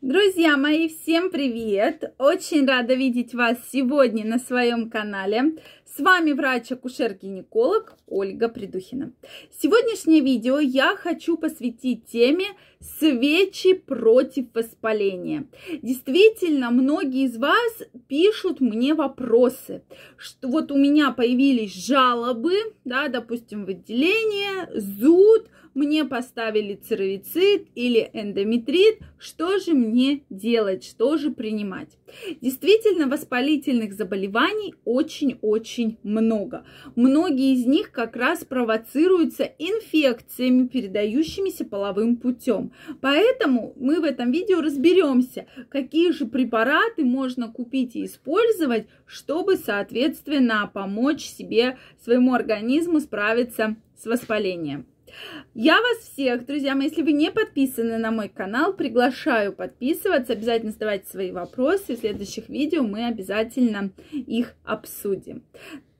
Друзья мои, всем привет! Очень рада видеть вас сегодня на своем канале. С вами врач-акушер-гинеколог Ольга Придухина. Сегодняшнее видео я хочу посвятить теме свечи против воспаления. Действительно, многие из вас пишут мне вопросы, что вот у меня появились жалобы, да, допустим, выделение, зуд, мне поставили цервицит или эндометрит, что же мне делать, что же принимать. Действительно, воспалительных заболеваний очень-очень очень много. Многие из них как раз провоцируются инфекциями, передающимися половым путем. Поэтому мы в этом видео разберемся, какие же препараты можно купить и использовать, чтобы, соответственно, помочь себе, своему организму справиться с воспалением. Я вас всех, друзья мои, если вы не подписаны на мой канал, приглашаю подписываться, обязательно задавайте свои вопросы, в следующих видео мы обязательно их обсудим.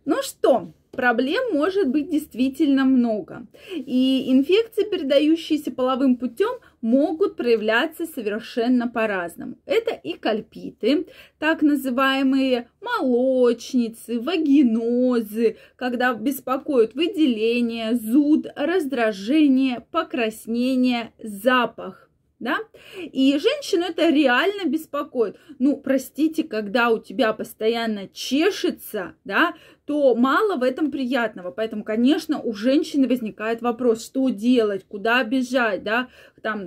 Ну что, проблем может быть действительно много. И инфекции, передающиеся половым путем, могут проявляться совершенно по-разному. Это и кальпиты, так называемые молочницы, вагинозы, когда беспокоят выделение, зуд, раздражение, покраснение, запах да, и женщину это реально беспокоит. Ну, простите, когда у тебя постоянно чешется, да, то мало в этом приятного. Поэтому, конечно, у женщины возникает вопрос, что делать, куда бежать, да, там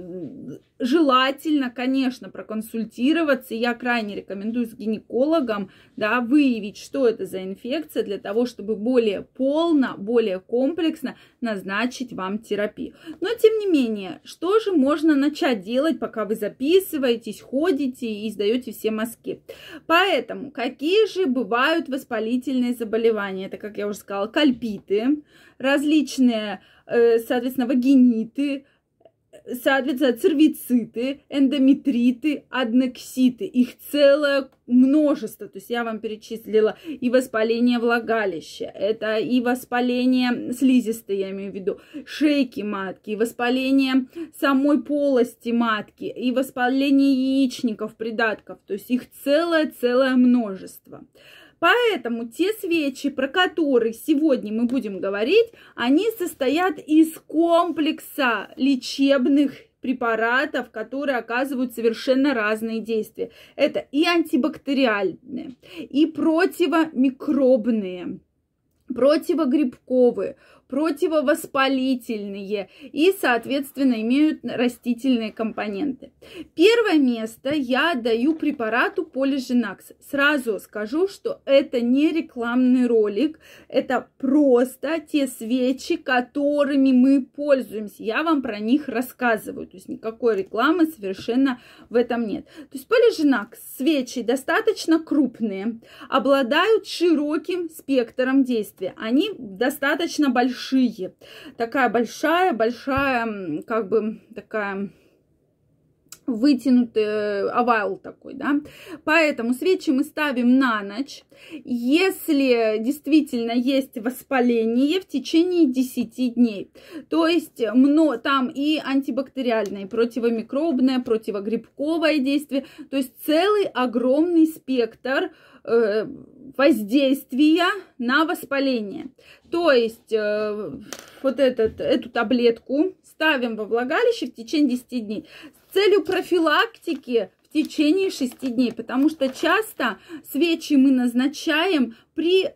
желательно, конечно, проконсультироваться. Я крайне рекомендую с гинекологом, да, выявить, что это за инфекция, для того, чтобы более полно, более комплексно назначить вам терапию. Но, тем не менее, что же можно начать делать, пока вы записываетесь, ходите и сдаете все мазки? Поэтому, какие же бывают воспалительные заболевания? заболевания, это, как я уже сказала, кальпиты, различные, э, соответственно, вагиниты, э, соответственно, цервициты, эндометриты, аднекситы. Их целое множество. То есть я вам перечислила и воспаление влагалища, это и воспаление слизистой, я имею в виду, шейки матки, и воспаление самой полости матки, и воспаление яичников, придатков. То есть их целое-целое множество. Поэтому те свечи, про которые сегодня мы будем говорить, они состоят из комплекса лечебных препаратов, которые оказывают совершенно разные действия. Это и антибактериальные, и противомикробные, противогрибковые, противовоспалительные и, соответственно, имеют растительные компоненты. Первое место я даю препарату полиженакс. Сразу скажу, что это не рекламный ролик, это просто те свечи, которыми мы пользуемся. Я вам про них рассказываю, то есть никакой рекламы совершенно в этом нет. То есть полиженакс, свечи достаточно крупные, обладают широким спектром действия. Они достаточно большие большие. Такая большая, большая, как бы такая вытянутый э, овал такой, да. Поэтому свечи мы ставим на ночь. Если действительно есть воспаление в течение 10 дней, то есть мно, там и антибактериальное, и противомикробное, противогрибковое действие, то есть целый огромный спектр э, воздействия на воспаление. То есть э, вот этот, эту таблетку ставим во влагалище в течение 10 дней с целью профилактики в течение 6 дней, потому что часто свечи мы назначаем при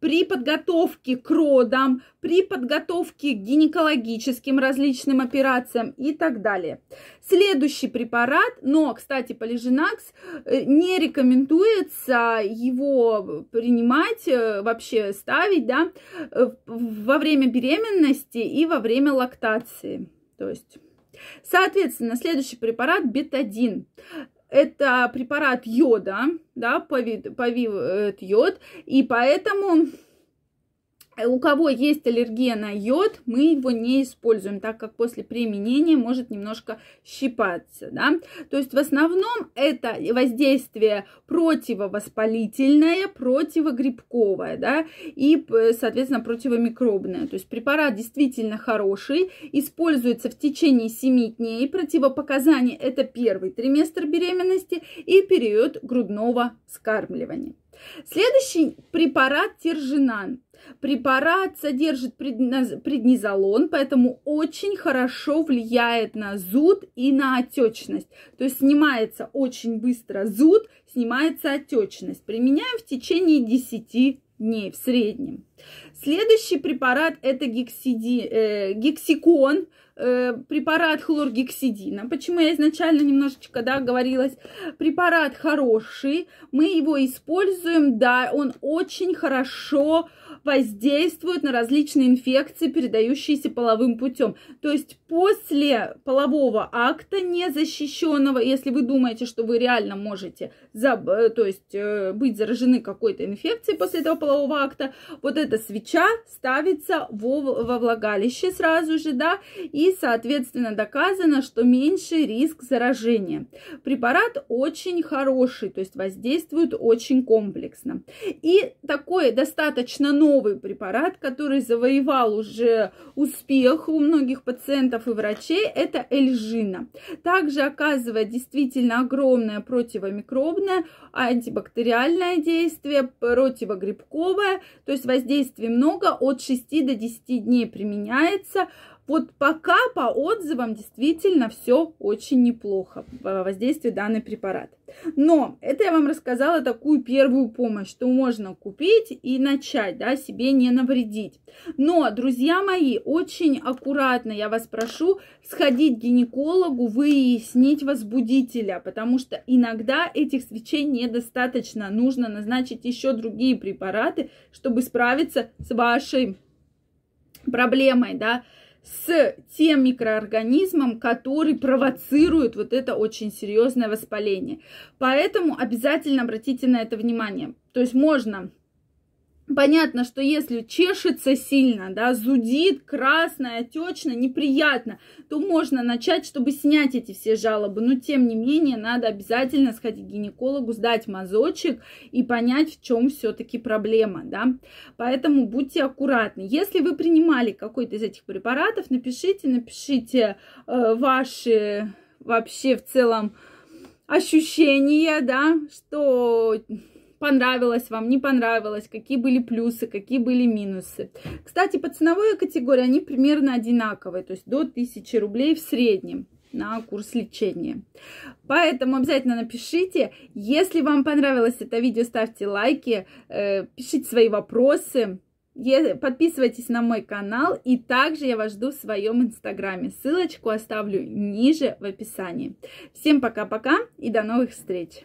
при подготовке к родам, при подготовке к гинекологическим различным операциям и так далее. Следующий препарат, но, кстати, полиженакс э, не рекомендуется его принимать, э, вообще ставить, да, э, во время беременности и во время лактации. То есть Соответственно, следующий препарат бетадин это препарат йода, да, повид, повид э, йод, и поэтому Э, у кого есть аллергия на йод, мы его не используем, так как после применения может немножко щипаться. Да? То есть в основном это воздействие противовоспалительное, противогрибковое да? и, соответственно, противомикробное. То есть препарат действительно хороший, используется в течение 7 дней. Противопоказания – это первый триместр беременности и период грудного скармливания. Следующий препарат Тержинан. Препарат содержит преднизолон, поэтому очень хорошо влияет на зуд и на отечность. То есть снимается очень быстро зуд, снимается отечность. Применяем в течение 10 дней в среднем. Следующий препарат это гексиди, э, гексикон, э, препарат хлоргексидина. Почему я изначально немножечко да, говорилась? Препарат хороший, мы его используем, да, он очень хорошо воздействует на различные инфекции, передающиеся половым путем. То есть после полового акта незащищенного, если вы думаете, что вы реально можете заб... Э, то есть, э, быть заражены какой-то инфекцией после этого полового акта, вот это эта свеча ставится во, во влагалище сразу же, да, и, соответственно, доказано, что меньше риск заражения. Препарат очень хороший, то есть воздействует очень комплексно. И такой достаточно новый препарат, который завоевал уже успех у многих пациентов и врачей, это эльжина. Также оказывает действительно огромное противомикробное, антибактериальное действие, противогрибковое, то есть воздействие действий много, от 6 до 10 дней применяется. Вот пока по отзывам действительно все очень неплохо по воздействию данный препарат. Но это я вам рассказала такую первую помощь, что можно купить и начать, да, себе не навредить. Но, друзья мои, очень аккуратно я вас прошу сходить к гинекологу, выяснить возбудителя, потому что иногда этих свечей недостаточно. Нужно назначить еще другие препараты, чтобы справиться с вашей проблемой, да, с тем микроорганизмом, который провоцирует вот это очень серьезное воспаление. Поэтому обязательно обратите на это внимание. То есть можно Понятно, что если чешется сильно, да, зудит, красное, отечно, неприятно, то можно начать, чтобы снять эти все жалобы. Но тем не менее, надо обязательно сходить к гинекологу, сдать мазочек и понять, в чем все-таки проблема, да. Поэтому будьте аккуратны. Если вы принимали какой-то из этих препаратов, напишите, напишите э, ваши вообще в целом ощущения, да, что понравилось вам, не понравилось, какие были плюсы, какие были минусы. Кстати, по ценовой категории они примерно одинаковые, то есть до 1000 рублей в среднем на курс лечения. Поэтому обязательно напишите. Если вам понравилось это видео, ставьте лайки, э, пишите свои вопросы, подписывайтесь на мой канал. И также я вас жду в своем инстаграме. Ссылочку оставлю ниже в описании. Всем пока-пока и до новых встреч!